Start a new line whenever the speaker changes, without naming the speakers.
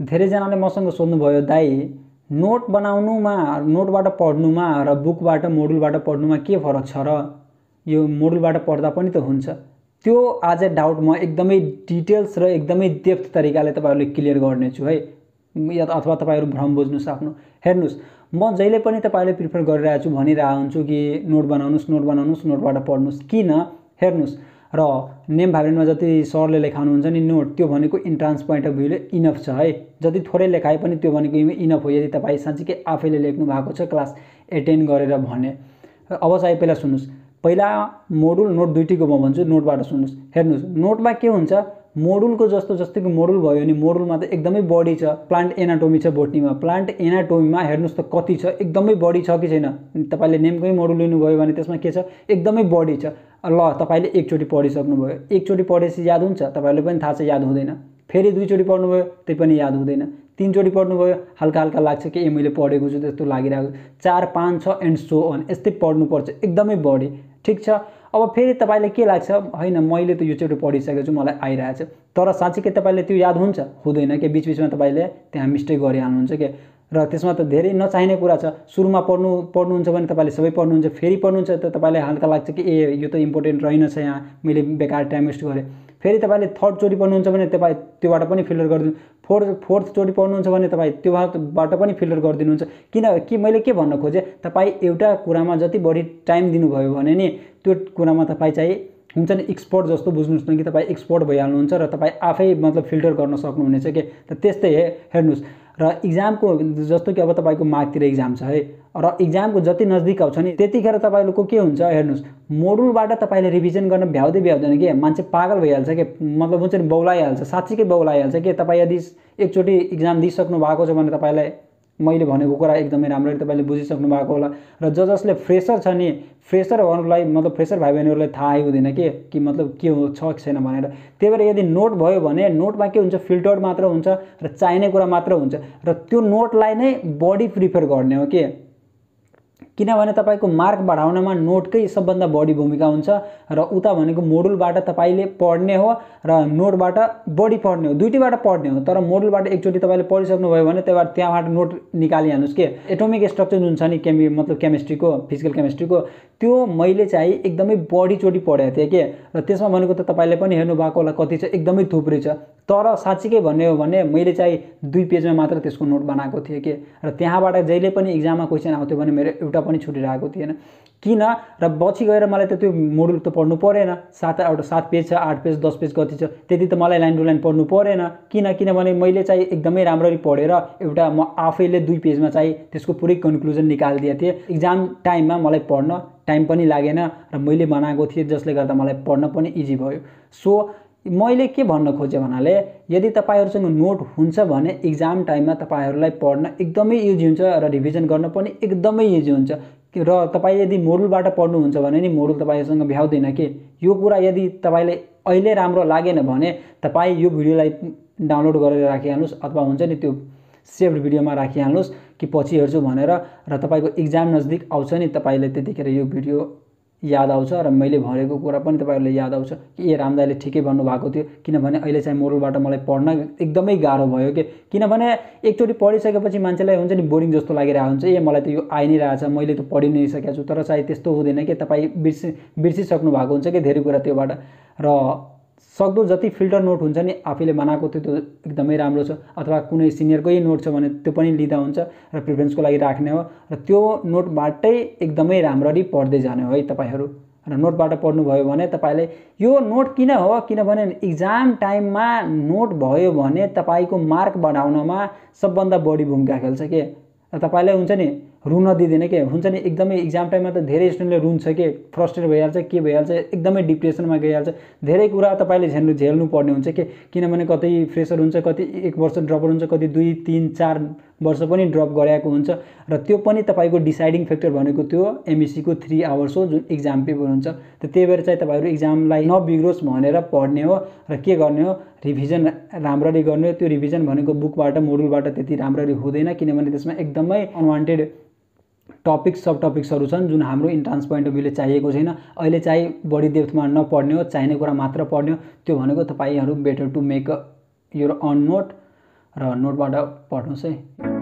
धेरैजनाले मसँग सोध्नुभयो दाई नोट बनाउनुमा नोटबाट पढ्नुमा र बुकबाट मोडुलबाट पढ्नुमा के फरक छ र यो मोडुलबाट पढ्दा पनि त हुन्छ त्यो आज डाउट म एकदमै डिटेल्स र एकदमै डेप्थ तरिकाले तपाईँहरूले क्लियर गर्नेछु है या अथवा तपाईँहरू भ्रम बुझ्नुहोस् आफ्नो हेर्नुहोस् म जहिले पनि तपाईँहरूले प्रिफर गरिरहेको छु भनिरहेको हुन्छु कि नोट बनाउनुहोस् नोट बनाउनुहोस् नोटबाट पढ्नुहोस् किन हेर्नुहोस् र नेम भाइब्रेन्टमा जति सरले लेखाउनुहुन्छ नि नोट त्यो भनेको इन्ट्रान्स पोइन्ट अफ भ्यूले इनफ छ है जति थोरै लेखाए पनि त्यो भनेको इनफ हो यदि तपाईँ साँच्चीकै आफैले लेख्नु भएको छ क्लास एटेन्ड गरेर भने अब चाहिँ पहिला सुन्नुहोस् पहिला मोडुल नोट दुइटीको म भन्छु नोटबाट सुन्नुहोस् हेर्नुहोस् नोटमा के हुन्छ मोडुलको जस्तो जस्तो कि मोडुल भयो भने मोडुलमा त एकदमै बढी छ प्लान्ट एनाटोमी छ बोटनीमा प्लान्ट एनाटोमीमा हेर्नुहोस् त कति छ एकदमै बढी छ कि छैन तपाईँले नेमकै मोडुल लिनुभयो भने त्यसमा के छ एकदमै बढी छ ल तपाईँले एकचोटि पढिसक्नुभयो एकचोटि पढेपछि याद हुन्छ तपाईँहरूले पनि थाहा छ याद हुँदैन फेरि दुईचोटि पढ्नुभयो त्यही पनि याद हुँदैन तिनचोटि पढ्नुभयो हल्का हल्का लाग्छ कि ए मैले पढेको छु त्यस्तो लागिरहेको छ चार पाँच छ एन्ड सो अन यस्तै पढ्नुपर्छ एकदमै बढी ठिक छ अब फेरि तपाईँलाई के लाग्छ होइन मैले त यो पढिसकेको छु मलाई आइरहेको छ तर साँच्चीकै तपाईँले त्यो याद हुन्छ हुँदैन कि बिचबिचमा तपाईँले त्यहाँ मिस्टेक गरिहाल्नुहुन्छ क्या र त्यसमा त धेरै नचाहिने कुरा छ सुरुमा पढ्नु पढ्नुहुन्छ भने तपाईँले सबै पढ्नुहुन्छ फेरि पढ्नुहुन्छ त तपाईँलाई हल्का लाग्छ कि ए यो त इम्पोर्टेन्ट रहेनछ यहाँ मैले बेकार टाइम वेस्ट गरेँ फेरि तपाईँले थर्डचोटि पढ्नुहुन्छ भने तपाईँ त्योबाट पनि फिल्टर गरिदिनु फोर्थ फोर्थ फोर्थचोटि पढ्नुहुन्छ भने तपाईँ त्योबाट पनि फिल्टर गरिदिनुहुन्छ किन कि मैले के भन्न खोजेँ तपाईँ एउटा कुरामा जति बढी टाइम दिनुभयो भने नि त्यो कुरामा तपाईँ चाहिँ हुन्छ नि एक्सपर्ट जस्तो बुझ्नुहोस् न कि तपाईँ एक्सपर्ट भइहाल्नुहुन्छ र तपाईँ आफै मतलब फिल्टर गर्न सक्नुहुनेछ कि त त्यस्तै हेर्नुहोस् र इक्जामको जस्तो कि अब तपाईँको मार्कतिर इक्जाम छ है र इक्जामको जति नजिक आउँछ नि त्यतिखेर तपाईँको के हुन्छ हेर्नुहोस् मोडुलबाट तपाईँले रिभिजन गर्न भ्याउँदै भ्याउँदैन कि मान्छे पागल भइहाल्छ कि मतलब हुन्छ नि बौलाइहाल्छ साँच्चीकै बौलाइहाल्छ कि तपाईँ यदि एकचोटि इक्जाम दिइसक्नु भएको छ भने तपाईँलाई मैले भनेको कुरा एकदमै राम्ररी तपाईँले बुझिसक्नु भएको होला र ज जसले फ्रेसर छ नि फ्रेसरहरूलाई मतलब फ्रेसर भाइ बहिनीहरूलाई थाहा हुँदैन के कि मतलब के हो छ कि छैन भनेर त्यही भएर यदि नोट भयो भने नोटमा के हुन्छ फिल्टर्ड मात्र हुन्छ र चाहिने कुरा मात्र हुन्छ र त्यो नोटलाई नै बडी प्रिफर गर्ने हो के किनभने तपाईँको मार्क बढाउनमा नोटकै सबभन्दा बढी भूमिका हुन्छ र उता भनेको मोडुलबाट तपाईँले पढ्ने हो र नोटबाट बढी पढ्ने हो दुइटैबाट पढ्ने हो तर मोडुलबाट एकचोटि तपाईँले पढिसक्नुभयो भने त्यहाँबाट त्यहाँबाट नोट निकालिहाल्नुहोस् के एटोमिक स्ट्रक्चर जुन छ नि केमी मतलब केमिस्ट्रीको फिजिकल केमिस्ट्रीको त्यो मैले चाहिँ एकदमै बढीचोटि पढेको थिएँ के र त्यसमा भनेको त तपाईँले पनि हेर्नु भएको होला कति छ एकदमै थुप्रै छ तर साँच्चीकै भन्ने हो भने मैले चाहिँ दुई पेजमा मात्र त्यसको नोट बनाएको थिएँ के र त्यहाँबाट जहिले पनि इक्जाममा क्वेसन आउँथ्यो भने मेरो एउटा पनि छुटिरहेको थिएन किन र पछि गएर मलाई त त्यो मोडुल त पढ्नु परेन सात एउटा सात पेज छ आठ पेज दस पेज कति छ त्यति त मलाई लाइन टु लाइन पढ्नु परेन किन किनभने मैले चाहिँ एकदमै राम्ररी पढेर एउटा म आफैले दुई पेजमा चाहिँ त्यसको पुरै कन्क्लुजन निकालिदिएको थिएँ इक्जाम टाइममा मलाई पढ्न टाइम पनि लागेन र मैले बनाएको थिएँ जसले गर्दा मलाई पढ्न पनि इजी भयो सो मैले के भन्न खोजेँ भन्नाले यदि तपाईँहरूसँग नोट हुन्छ भने इक्जाम टाइममा तपाईँहरूलाई पढ्न एकदमै इजी हुन्छ र रिभिजन गर्न पनि एकदमै इजी हुन्छ र तपाईँ यदि मोडुलबाट पढ्नुहुन्छ भने नि मोडुल तपाईँसँग भ्याउँदैन कि यो कुरा यदि तपाईँलाई अहिले राम्रो लागेन भने तपाईँ यो भिडियोलाई डाउनलोड गरेर राखिहाल्नुहोस् अथवा हुन्छ नि त्यो सेभ भिडियोमा राखिहाल्नुहोस् कि पछि हेर्छु भनेर र तपाईँको इक्जाम नजदिक आउँछ नि तपाईँले त्यतिखेर यो भिडियो याद आउँछ र मैले भनेको कुरा पनि तपाईँहरूलाई याद आउँछ कि ए रामदाले ठिकै भन्नुभएको थियो किनभने अहिले चाहिँ मोरलबाट मलाई पढ्न एकदमै गाह्रो भयो कि किनभने एकचोटि पढिसकेपछि मान्छेलाई हुन्छ नि बोरिङ जस्तो लागिरहेको हुन्छ ए मलाई त यो आइ नै रहेछ मैले त पढि नै सकेको छु तर चाहिँ त्यस्तो हुँदैन कि तपाईँ बिर्सि बिर्सिसक्नु भएको हुन्छ कि धेरै कुरा त्योबाट र सक्दो जति फिल्टर नोट हुन्छ नि आफैले बनाएको त्यो त एकदमै राम्रो छ अथवा कुनै सिनियरकै नोट छ भने त्यो पनि लिँदा हुन्छ र प्रिफरेन्सको लागि राख्ने हो र त्यो नोटबाटै एकदमै राम्ररी पढ्दै जाने हो है तपाईँहरू र नोटबाट पढ्नुभयो भने तपाईँले यो नोट किन हो किनभने इक्जाम टाइममा नोट भयो भने तपाईँको मार्क बढाउनमा सबभन्दा बढी भूमिका खेल्छ के र तपाईँलाई हुन्छ नि रुन दिँदैन के हुन्छ नि एकदमै इक्जाम टाइममा त धेरै स्टुडेन्टले रुन्छ के फ्रस्ट्रेट भइहाल्छ के भइहाल्छ एकदमै डिप्रेसनमा गइहाल्छ धेरै कुरा तपाईँले झेल्नु झेल्नु पर्ने हुन्छ के किनभने कतै फ्रेसर हुन्छ कति एक वर्ष ड्रपर हुन्छ कति दुई तिन चार वर्ष पनि ड्रप गराएको हुन्छ र त्यो पनि तपाईँको डिसाइडिङ फ्याक्टर भनेको त्यो एमएससीको थ्री आवर्स हो जुन इक्जाम पेपर हुन्छ त त्यही भएर चाहिँ तपाईँहरू इक्जामलाई नबिग्रोस् भनेर पढ्ने हो र के गर्ने हो रिभिजन राम्ररी गर्ने हो त्यो रिभिजन भनेको बुकबाट मोडुलबाट त्यति राम्ररी हुँदैन किनभने त्यसमा एकदमै अनवान्टेड टपिक्स सब टपिक्सहरू छन् जुन हाम्रो इन्ट्रान्स पोइन्ट अफ भ्यूले चाहिएको छैन अहिले चाहिँ बढी डेप्थमा नपढ्ने हो चाहिने कुरा मात्र पढ्ने हो त्यो भनेको तपाईँहरू better to make your own note र नोटबाट पढ्नुहोस् है